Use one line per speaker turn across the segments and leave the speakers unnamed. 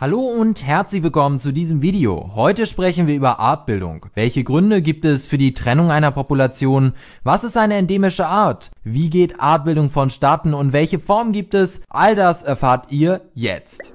Hallo und herzlich willkommen zu diesem Video. Heute sprechen wir über Artbildung. Welche Gründe gibt es für die Trennung einer Population? Was ist eine endemische Art? Wie geht Artbildung vonstatten und welche Form gibt es? All das erfahrt ihr jetzt.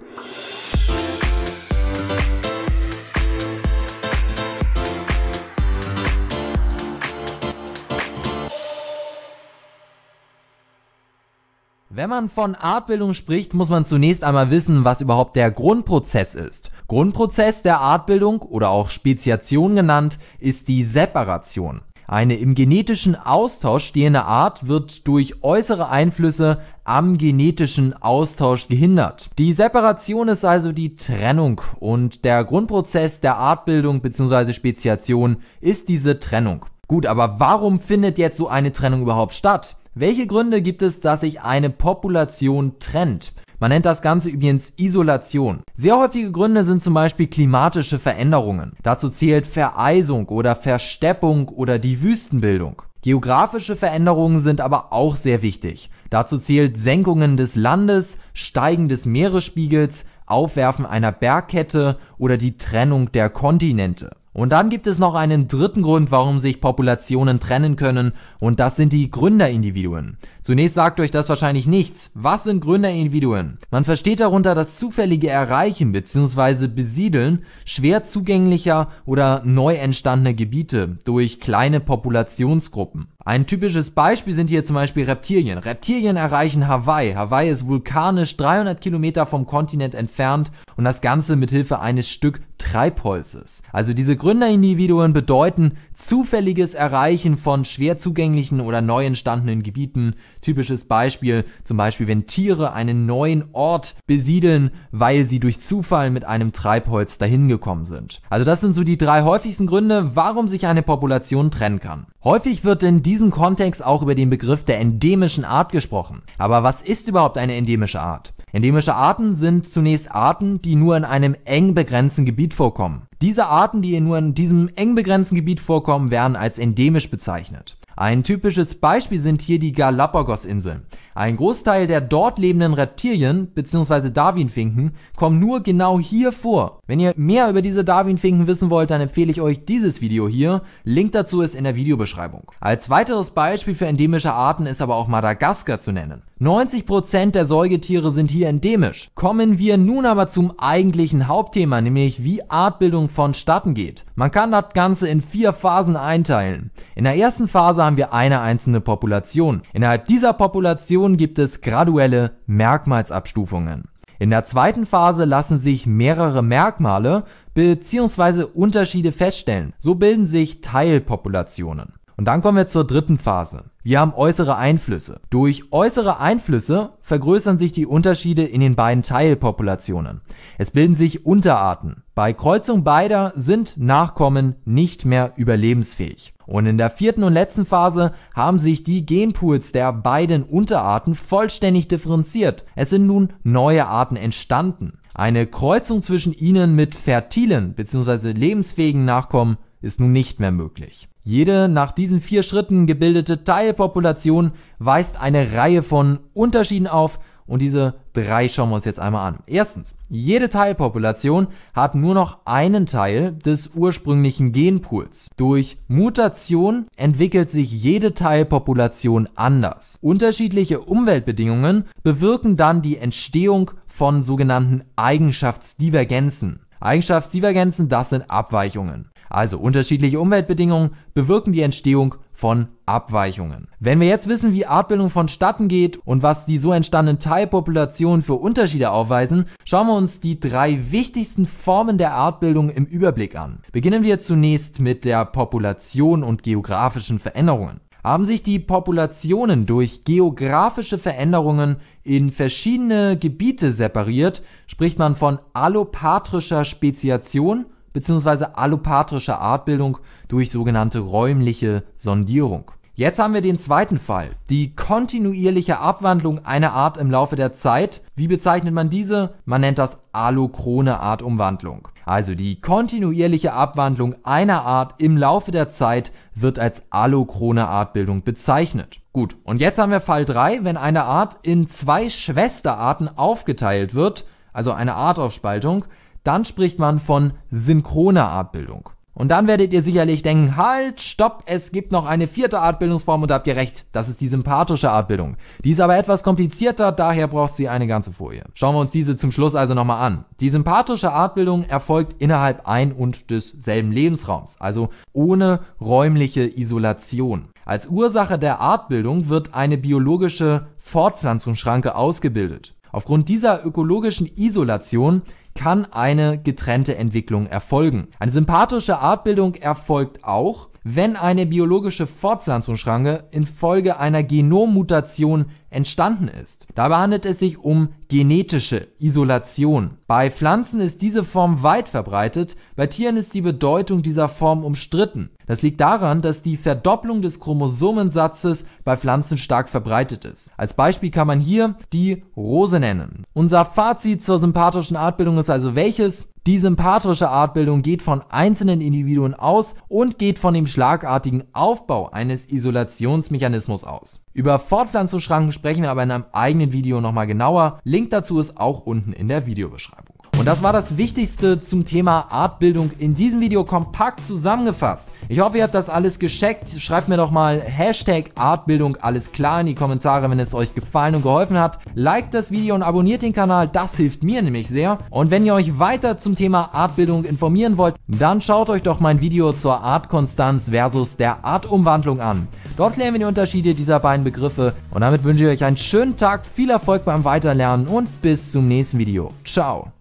Wenn man von Artbildung spricht, muss man zunächst einmal wissen, was überhaupt der Grundprozess ist. Grundprozess der Artbildung oder auch Speziation genannt, ist die Separation. Eine im genetischen Austausch stehende Art wird durch äußere Einflüsse am genetischen Austausch gehindert. Die Separation ist also die Trennung und der Grundprozess der Artbildung bzw. Speziation ist diese Trennung. Gut, aber warum findet jetzt so eine Trennung überhaupt statt? Welche Gründe gibt es, dass sich eine Population trennt? Man nennt das Ganze übrigens Isolation. Sehr häufige Gründe sind zum Beispiel klimatische Veränderungen. Dazu zählt Vereisung oder Versteppung oder die Wüstenbildung. Geografische Veränderungen sind aber auch sehr wichtig. Dazu zählt Senkungen des Landes, Steigen des Meeresspiegels, Aufwerfen einer Bergkette oder die Trennung der Kontinente. Und dann gibt es noch einen dritten Grund, warum sich Populationen trennen können, und das sind die Gründerindividuen. Zunächst sagt euch das wahrscheinlich nichts. Was sind Gründerindividuen? Man versteht darunter das zufällige Erreichen bzw. Besiedeln schwer zugänglicher oder neu entstandener Gebiete durch kleine Populationsgruppen. Ein typisches Beispiel sind hier zum Beispiel Reptilien. Reptilien erreichen Hawaii. Hawaii ist vulkanisch 300 Kilometer vom Kontinent entfernt und das Ganze mit Hilfe eines Stück Treibholzes. Also diese Gründerindividuen bedeuten zufälliges Erreichen von schwer zugänglichen oder neu entstandenen Gebieten. Typisches Beispiel, zum Beispiel wenn Tiere einen neuen Ort besiedeln, weil sie durch Zufall mit einem Treibholz dahin gekommen sind. Also das sind so die drei häufigsten Gründe, warum sich eine Population trennen kann. Häufig wird in diesem Kontext auch über den Begriff der endemischen Art gesprochen. Aber was ist überhaupt eine endemische Art? Endemische Arten sind zunächst Arten, die nur in einem eng begrenzten Gebiet vorkommen. Diese Arten, die nur in diesem eng begrenzten Gebiet vorkommen, werden als endemisch bezeichnet. Ein typisches Beispiel sind hier die Galapagos-Inseln. Ein Großteil der dort lebenden Reptilien bzw. Darwinfinken kommen nur genau hier vor. Wenn ihr mehr über diese Darwinfinken wissen wollt, dann empfehle ich euch dieses Video hier. Link dazu ist in der Videobeschreibung. Als weiteres Beispiel für endemische Arten ist aber auch Madagaskar zu nennen. 90% der Säugetiere sind hier endemisch. Kommen wir nun aber zum eigentlichen Hauptthema, nämlich wie Artbildung vonstatten geht. Man kann das Ganze in vier Phasen einteilen. In der ersten Phase haben wir eine einzelne Population. Innerhalb dieser Population Depression gibt es graduelle Merkmalsabstufungen. In der zweiten Phase lassen sich mehrere Merkmale bzw. Unterschiede feststellen. So bilden sich Teilpopulationen. Und dann kommen wir zur dritten Phase. Wir haben äußere Einflüsse. Durch äußere Einflüsse vergrößern sich die Unterschiede in den beiden Teilpopulationen. Es bilden sich Unterarten. Bei Kreuzung beider sind Nachkommen nicht mehr überlebensfähig. Und in der vierten und letzten Phase haben sich die Genpools der beiden Unterarten vollständig differenziert. Es sind nun neue Arten entstanden. Eine Kreuzung zwischen ihnen mit fertilen bzw. lebensfähigen Nachkommen ist nun nicht mehr möglich. Jede nach diesen vier Schritten gebildete Teilpopulation weist eine Reihe von Unterschieden auf und diese drei schauen wir uns jetzt einmal an. Erstens, jede Teilpopulation hat nur noch einen Teil des ursprünglichen Genpools. Durch Mutation entwickelt sich jede Teilpopulation anders. Unterschiedliche Umweltbedingungen bewirken dann die Entstehung von sogenannten Eigenschaftsdivergenzen. Eigenschaftsdivergenzen, das sind Abweichungen. Also unterschiedliche Umweltbedingungen bewirken die Entstehung von Abweichungen. Wenn wir jetzt wissen, wie Artbildung vonstatten geht und was die so entstandenen Teilpopulationen für Unterschiede aufweisen, schauen wir uns die drei wichtigsten Formen der Artbildung im Überblick an. Beginnen wir zunächst mit der Population und geografischen Veränderungen. Haben sich die Populationen durch geografische Veränderungen in verschiedene Gebiete separiert, spricht man von allopatrischer Speziation bzw. allopatrische Artbildung durch sogenannte räumliche Sondierung. Jetzt haben wir den zweiten Fall, die kontinuierliche Abwandlung einer Art im Laufe der Zeit. Wie bezeichnet man diese? Man nennt das allochrone Artumwandlung. Also die kontinuierliche Abwandlung einer Art im Laufe der Zeit wird als allochrone Artbildung bezeichnet. Gut, und jetzt haben wir Fall 3, wenn eine Art in zwei Schwesterarten aufgeteilt wird, also eine Artaufspaltung, dann spricht man von synchroner Artbildung. Und dann werdet ihr sicherlich denken, halt, stopp, es gibt noch eine vierte Artbildungsform und da habt ihr recht, das ist die sympathische Artbildung. Die ist aber etwas komplizierter, daher braucht sie eine ganze Folie. Schauen wir uns diese zum Schluss also nochmal an. Die sympathische Artbildung erfolgt innerhalb ein und desselben Lebensraums, also ohne räumliche Isolation. Als Ursache der Artbildung wird eine biologische Fortpflanzungsschranke ausgebildet. Aufgrund dieser ökologischen Isolation kann eine getrennte Entwicklung erfolgen. Eine sympathische Artbildung erfolgt auch, wenn eine biologische Fortpflanzungsschranke infolge einer Genommutation entstanden ist. Dabei handelt es sich um genetische Isolation. Bei Pflanzen ist diese Form weit verbreitet, bei Tieren ist die Bedeutung dieser Form umstritten. Das liegt daran, dass die Verdopplung des Chromosomensatzes bei Pflanzen stark verbreitet ist. Als Beispiel kann man hier die Rose nennen. Unser Fazit zur sympathischen Artbildung ist also welches? Die sympathische Artbildung geht von einzelnen Individuen aus und geht von dem schlagartigen Aufbau eines Isolationsmechanismus aus. Über Fortpflanzungsschranken sprechen wir aber in einem eigenen Video nochmal genauer. Link dazu ist auch unten in der Videobeschreibung. Und das war das Wichtigste zum Thema Artbildung in diesem Video kompakt zusammengefasst. Ich hoffe, ihr habt das alles gescheckt. Schreibt mir doch mal Hashtag Artbildung alles klar in die Kommentare, wenn es euch gefallen und geholfen hat. Liked das Video und abonniert den Kanal, das hilft mir nämlich sehr. Und wenn ihr euch weiter zum Thema Artbildung informieren wollt, dann schaut euch doch mein Video zur Artkonstanz versus der Artumwandlung an. Dort lernen wir die Unterschiede dieser beiden Begriffe und damit wünsche ich euch einen schönen Tag, viel Erfolg beim Weiterlernen und bis zum nächsten Video. Ciao!